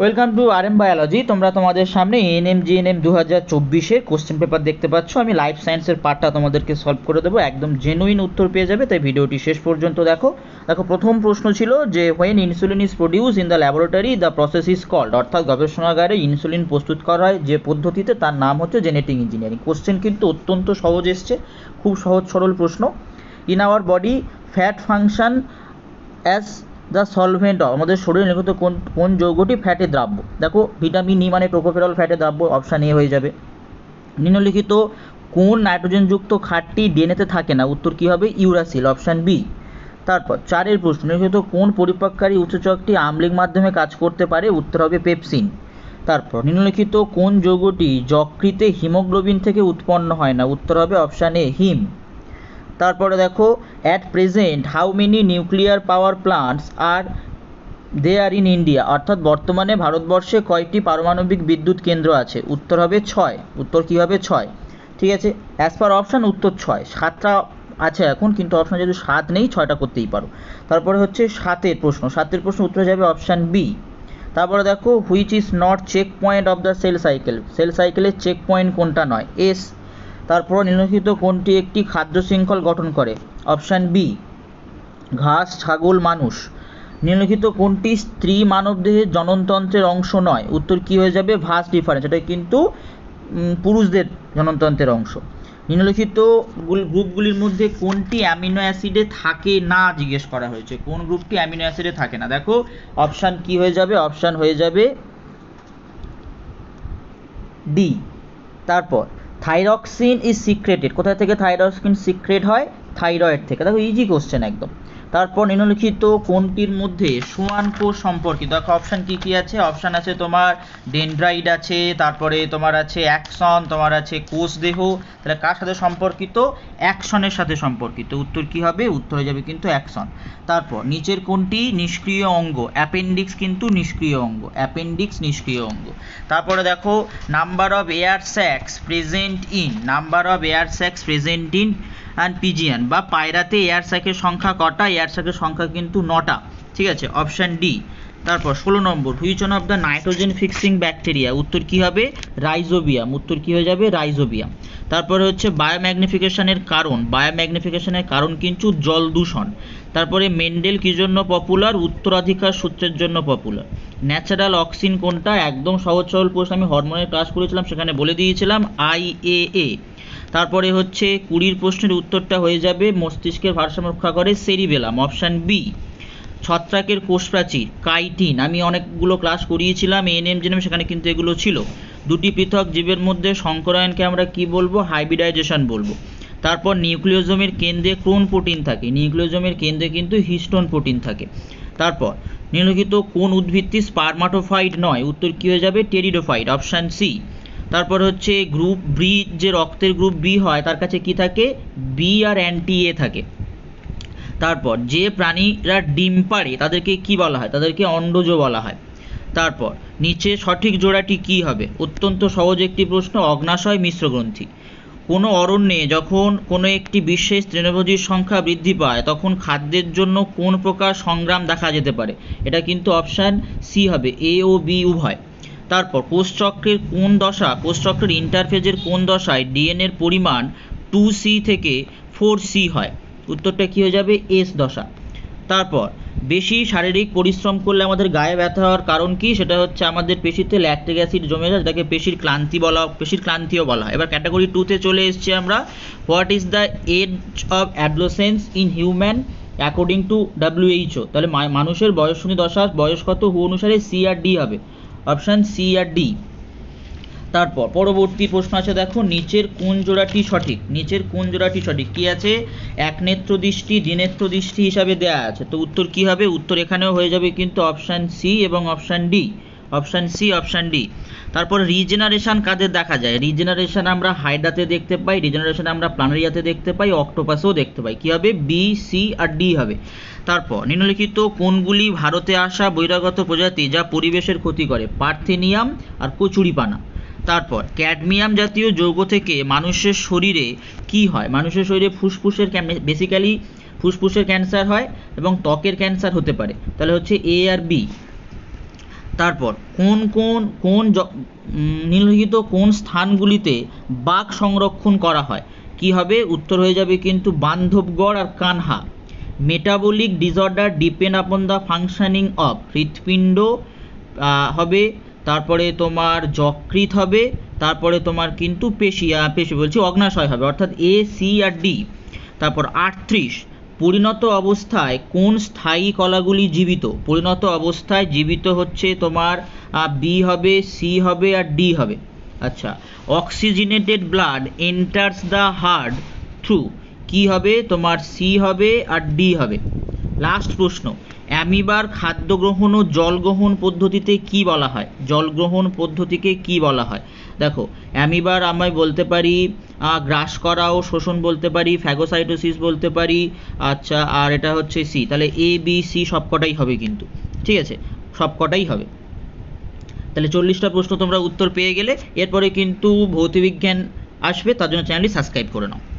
welcome to R M biology তোমরা তোমাদের সামনে এনএম এম দু হাজার চব্বিশের কোশ্চেন পেপার দেখতে পাচ্ছ আমি লাইফ সায়েন্সের পার্টটা তোমাদেরকে সলভ করে দেবো একদম জেনুইন উত্তর পেয়ে যাবে তাই ভিডিওটি শেষ পর্যন্ত দেখো দেখো প্রথম প্রশ্ন ছিল যে when insulin is produce in the laboratory the process is called অর্থাৎ গবেষণাগারে ইনসুলিন প্রস্তুত করা হয় যে পদ্ধতিতে তার নাম হচ্ছে জেনেটিক ইঞ্জিনিয়ারিং কোশ্চেন কিন্তু অত্যন্ত সহজ এসছে খুব সহজ সরল প্রশ্ন in our body fat function as the solvent of আমাদের শরীরে নিহত কোন কোন যৌগটি ফ্যাটে দ্রাব্য দেখো ভিটামিন ই e মানে টোকোফেরল ফ্যাটে দ্রাব্য অপশান এ হয়ে যাবে নিম্নলিখিত কোন নাইট্রোজেনযুক্ত খাটটি ডেনেতে থাকে না উত্তর কী হবে ইউরাসিল অপশান বি তারপর চারের প্রশ্ন নিহত কোন পরিপাককারী উচ্চচকটি আম্লিক মাধ্যমে কাজ করতে পারে উত্তর হবে পেপসিন তারপর নিম্নলিখিত কোন যৌগটি যকৃতে হিমোগ্লোবিন থেকে উৎপন্ন হয় না উত্তর হবে অপশান এ হিম তারপরে দেখো at present how many nuclear power plants are they are in India অর্থাৎ বর্তমানে ভারতবর্ষে কয়েকটি পারমাণবিক বিদ্যুৎ কেন্দ্র আছে উত্তর হবে ছয় উত্তর কী হবে ছয় ঠিক আছে অ্যাজ পার অপশান উত্তর ছয় সাতটা আছে এখন কিন্তু অপশান যদি সাত নেই ছয়টা করতেই পারো তারপরে হচ্ছে সাতের প্রশ্ন সাতের প্রশ্ন উত্তর যাবে অপশান বি তারপরে দেখো which is not check point of the cell cycle cell সাইকেলের চেক পয়েন্ট কোনটা নয় এস তারপর নিম্নলিখিত কোনটি একটি খাদ্য শৃঙ্খল গঠন করে অপশান বি ঘাস ছাগল মানুষ নিম্নলিখিত কোনটি স্ত্রী দেহের জননতন্ত্রের অংশ নয় উত্তর কী হয়ে যাবে ভাস ডিফারেন্স এটা কিন্তু পুরুষদের জননতন্ত্রের অংশ নিম্নলিখিত গ্রুপগুলির মধ্যে কোনটি অ্যামিনো অ্যাসিডে থাকে না জিজ্ঞেস করা হয়েছে কোন গ্রুপটি অ্যামিনো অ্যাসিডে থাকে না দেখো অপশান কি হয়ে যাবে অপশান হয়ে যাবে ডি তারপর থাইরক্সিন ইজ সিক্রেটেড কোথা থেকে থাইরক্সিন সিক্রেট হয় থাইরয়েড থেকে দেখো ইজি কোশ্চেন একদম তারপর নিম্নলিখিত কোনটির মধ্যে কোষ সম্পর্কিত দেখো অপশান কি কি আছে অপশান আছে তোমার ডেনড্রাইড আছে তারপরে তোমার আছে অ্যাকশন তোমার আছে কোষ দেহ তাহলে কার সাথে সম্পর্কিত অ্যাকশনের সাথে সম্পর্কিত উত্তর কি হবে উত্তর হয়ে যাবে কিন্তু অ্যাকশন তারপর নিচের কোনটি নিষ্ক্রিয় অঙ্গ অ্যাপেন্ডিক্স কিন্তু নিষ্ক্রিয় অঙ্গ অ্যাপেন্ডিক্স নিষ্ক্রিয় অঙ্গ তারপরে দেখো number of air sacs present in number of air sacs present in and pigeon বা পায়রাতে এয়ার স্যাকের সংখ্যা কটা এয়ার স্যাকের সংখ্যা কিন্তু নটা ঠিক আছে অপশান ডি তারপর ষোলো নম্বর which one of the nitrogen fixing bacteria উত্তর কি হবে রাইজোবিয়াম উত্তর কি হয়ে যাবে রাইজোবিয়াম তারপরে হচ্ছে বায়োম্যাগনিফিকেশনের কারণ বায়োম্যাগনিফিকেশনের কারণ কিন্তু জল দূষণ তারপরে মেন্ডেল কি জন্য পপুলার উত্তরাধিকার সূত্রের জন্য পপুলার ন্যাচারাল অক্সিন কোনটা একদম সহজ সরল প্রশ্ন আমি হরমোনের ক্লাস করেছিলাম সেখানে বলে দিয়েছিলাম আইএএ তারপরে হচ্ছে কুড়ির প্রশ্নের উত্তরটা হয়ে যাবে মস্তিষ্কের ভারসাম্য রক্ষা করে সেরিবেলাম অপশান বি ছত্রাকের কোষপ্রাচীর কাইটিন আমি অনেকগুলো ক্লাস করিয়েছিলাম এম জেনেম সেখানে কিন্তু এগুলো ছিল দুটি পৃথক জীবের মধ্যে সংকরায়নকে আমরা কি বলবো হাইব্রিডাইজেশন বলবো তারপর নিউক্লিওজমের কেন্দ্রে ক্রোন প্রোটিন থাকে নিউক্লিওজমের কেন্দ্রে কিন্তু হিস্টোন প্রোটিন থাকে তারপর নিম্নলিখিত কোন উদ্ভিদটি স্পার্মাটোফাইট নয় উত্তর কী হয়ে যাবে টেরিডোফাইট অপশান সি তারপর হচ্ছে গ্রুপ বি যে রক্তের গ্রুপ বি হয় তার কাছে কি থাকে বি আর অ্যান্টি এ থাকে তারপর যে প্রাণীরা ডিম পাড়ে তাদেরকে কি বলা হয় তাদেরকে অন্ডজ বলা হয় তারপর নিচে সঠিক জোড়াটি কি হবে অত্যন্ত সহজ একটি প্রশ্ন অগ্নাশয় মিশ্রগ্রন্থি কোনো অরণ্যে যখন কোনো একটি বিশেষ তৃণভোজীর সংখ্যা বৃদ্ধি পায় তখন খাদ্যের জন্য কোন প্রকার সংগ্রাম দেখা যেতে পারে এটা কিন্তু অপশান সি হবে এ ও বি উভয় তারপর কোষচক্রের কোন দশা কোষচক্রের ইন্টারফেজের কোন দশায় ডিএনএর পরিমাণ টু সি থেকে ফোর সি হয় উত্তরটা কী হয়ে যাবে এস দশা তারপর বেশি শারীরিক পরিশ্রম করলে আমাদের গায়ে ব্যথা হওয়ার কারণ কি সেটা হচ্ছে আমাদের পেশিতে ল্যাকটিক অ্যাসিড জমে যায় যেটাকে পেশির ক্লান্তি বলা পেশির ক্লান্তিও বলা হয় এবার ক্যাটাগরি টুতে চলে এসছি আমরা what is the age of adolescence in human according to WHO তাহলে মানুষের বয়স দশা বয়স কত হু অনুসারে সি আর ডি হবে অপশান সি আর ডি তারপর পরবর্তী প্রশ্ন আছে দেখো নিচের কোন জোড়াটি সঠিক নিচের কোন জোড়াটি সঠিক কি আছে এক নেত্র দৃষ্টি দ্বিনেত্র দৃষ্টি হিসাবে দেয়া আছে তো উত্তর কি হবে উত্তর এখানেও হয়ে যাবে কিন্তু অপশান সি এবং option D option C option D তারপর রিজেনারেশন কাদের দেখা যায় রিজেনারেশন আমরা হাইডাতে দেখতে পাই রিজেনারেশন আমরা প্লানারিয়াতে দেখতে পাই অক্টোপাসেও দেখতে পাই কী হবে বি সি আর ডি হবে তারপর নিম্নলিখিত কোনগুলি ভারতে আসা বহিরাগত প্রজাতি যা পরিবেশের ক্ষতি করে পার্থেনিয়াম আর কচুরিপানা তারপর ক্যাডমিয়াম জাতীয় যৌগ থেকে মানুষের শরীরে কি হয় মানুষের শরীরে ফুসফুসের বেসিক্যালি ফুসফুসের ক্যান্সার হয় এবং ত্বকের ক্যান্সার হতে পারে তাহলে হচ্ছে এ আর বি তারপর কোন কোন কোন নিম্নলিখিত কোন স্থানগুলিতে বাঘ সংরক্ষণ করা হয় কি হবে উত্তর হয়ে যাবে কিন্তু বান্ধবগড় আর Kanha metabolic disorder depend upon the functioning of হৃৎপিণ্ড হবে তারপরে তোমার যকৃত হবে তারপরে তোমার কিন্তু পেশি পেশি বলছি অগ্নাশয় হবে অর্থাৎ এ সি আর ডি তারপর আটত্রিশ পরিণত অবস্থায় কোন স্থায়ী কলাগুলি জীবিত পরিণত অবস্থায় জীবিত হচ্ছে তোমার বি হবে সি হবে আর ডি হবে আচ্ছা oxygenated blood enters the heart through কি হবে তোমার সি হবে আর ডি হবে লাস্ট প্রশ্ন অ্যামিবার খাদ্য গ্রহণ ও জল গ্রহণ পদ্ধতিতে কি বলা হয় জল গ্রহণ পদ্ধতিকে কি বলা হয় দেখো অ্যামিবার আমায় বলতে পারি গ্রাস করা ও শোষণ বলতে পারি ফ্যাগোসাইটোসিস বলতে পারি আচ্ছা আর এটা হচ্ছে সি তাহলে এ বি সি সবকটাই হবে কিন্তু ঠিক আছে সবকটাই হবে তাহলে চল্লিশটা প্রশ্ন তোমরা উত্তর পেয়ে গেলে এরপরে কিন্তু ভৌতবিজ্ঞান আসবে তার জন্য চ্যানেলটি সাবস্ক্রাইব করে নাও